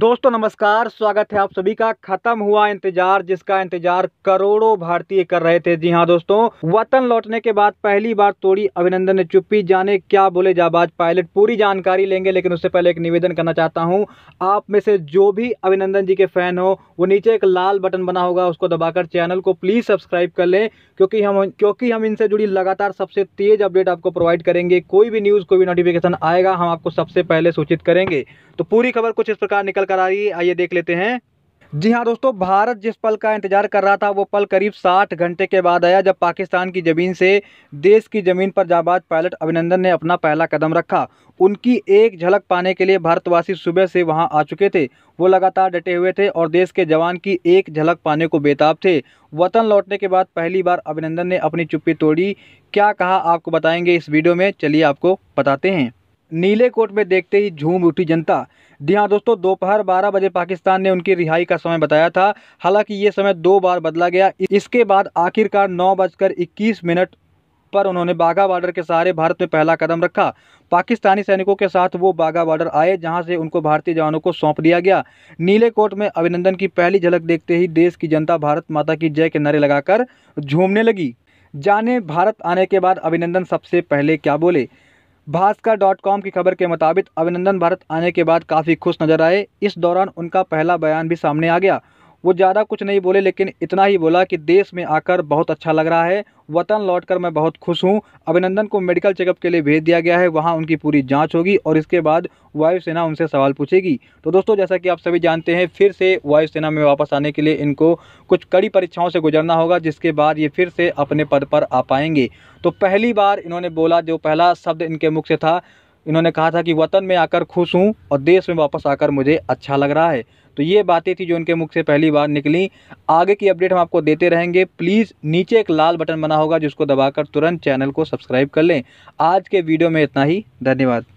दोस्तों नमस्कार स्वागत है आप सभी का खत्म हुआ इंतजार जिसका इंतजार करोड़ों भारतीय कर रहे थे जी हाँ दोस्तों वतन लौटने के बाद पहली बार तोड़ी अभिनंदन ने चुप्पी जाने क्या बोले जाबाज पायलट पूरी जानकारी लेंगे लेकिन उससे पहले एक निवेदन करना चाहता हूँ आप में से जो भी अभिनंदन जी के फैन हो वो नीचे एक लाल बटन बना होगा उसको दबाकर चैनल को प्लीज सब्सक्राइब कर लें क्योंकि हम क्योंकि हम इनसे जुड़ी लगातार सबसे तेज अपडेट आपको प्रोवाइड करेंगे कोई भी न्यूज कोई भी नोटिफिकेशन आएगा हम आपको सबसे पहले सूचित करेंगे तो पूरी खबर कुछ इस प्रकार निकल निकल कर आ रही है आइए देख लेते हैं जी हाँ दोस्तों भारत जिस पल का इंतजार कर रहा था वो पल करीब 60 घंटे के बाद आया जब पाकिस्तान की ज़मीन से देश की ज़मीन पर जाबाज पायलट अभिनंदन ने अपना पहला कदम रखा उनकी एक झलक पाने के लिए भारतवासी सुबह से वहां आ चुके थे वो लगातार डटे हुए थे और देश के जवान की एक झलक पाने को बेताब थे वतन लौटने के बाद पहली बार अभिनंदन ने अपनी चुप्पी तोड़ी क्या कहा आपको बताएंगे इस वीडियो में चलिए आपको बताते हैं नीले कोट में देखते ही झूम उठी जनता जी हाँ दोस्तों दोपहर बारह बजे पाकिस्तान ने उनकी रिहाई का समय बताया था हालांकि ये समय दो बार बदला गया इसके बाद आखिरकार नौ बजकर इक्कीस मिनट पर उन्होंने बाघा बॉर्डर के सहारे भारत में पहला कदम रखा पाकिस्तानी सैनिकों के साथ वो बाघा बॉर्डर आए जहां से उनको भारतीय जवानों को सौंप दिया गया नीले कोट में अभिनंदन की पहली झलक देखते ही देश की जनता भारत माता की जय के नारे लगाकर झूमने लगी जाने भारत आने के बाद अभिनंदन सबसे पहले क्या बोले भास्कर डॉट कॉम की खबर के मुताबिक अभिनंदन भारत आने के बाद काफ़ी खुश नजर आए इस दौरान उनका पहला बयान भी सामने आ गया वो ज़्यादा कुछ नहीं बोले लेकिन इतना ही बोला कि देश में आकर बहुत अच्छा लग रहा है वतन लौटकर मैं बहुत खुश हूँ अभिनंदन को मेडिकल चेकअप के लिए भेज दिया गया है वहाँ उनकी पूरी जाँच होगी और इसके बाद वायुसेना उनसे सवाल पूछेगी तो दोस्तों जैसा कि आप सभी जानते हैं फिर से वायुसेना में वापस आने के लिए इनको कुछ कड़ी परीक्षाओं से गुजरना होगा जिसके बाद ये फिर से अपने पद पर आ पाएंगे तो पहली बार इन्होंने बोला जो पहला शब्द इनके मुख से था इन्होंने कहा था कि वतन में आकर खुश हूँ और देश में वापस आकर मुझे अच्छा लग रहा है तो ये बातें थी जो इनके मुख से पहली बार निकली आगे की अपडेट हम आपको देते रहेंगे प्लीज़ नीचे एक लाल बटन बना होगा जिसको दबाकर तुरंत चैनल को सब्सक्राइब कर लें आज के वीडियो में इतना ही धन्यवाद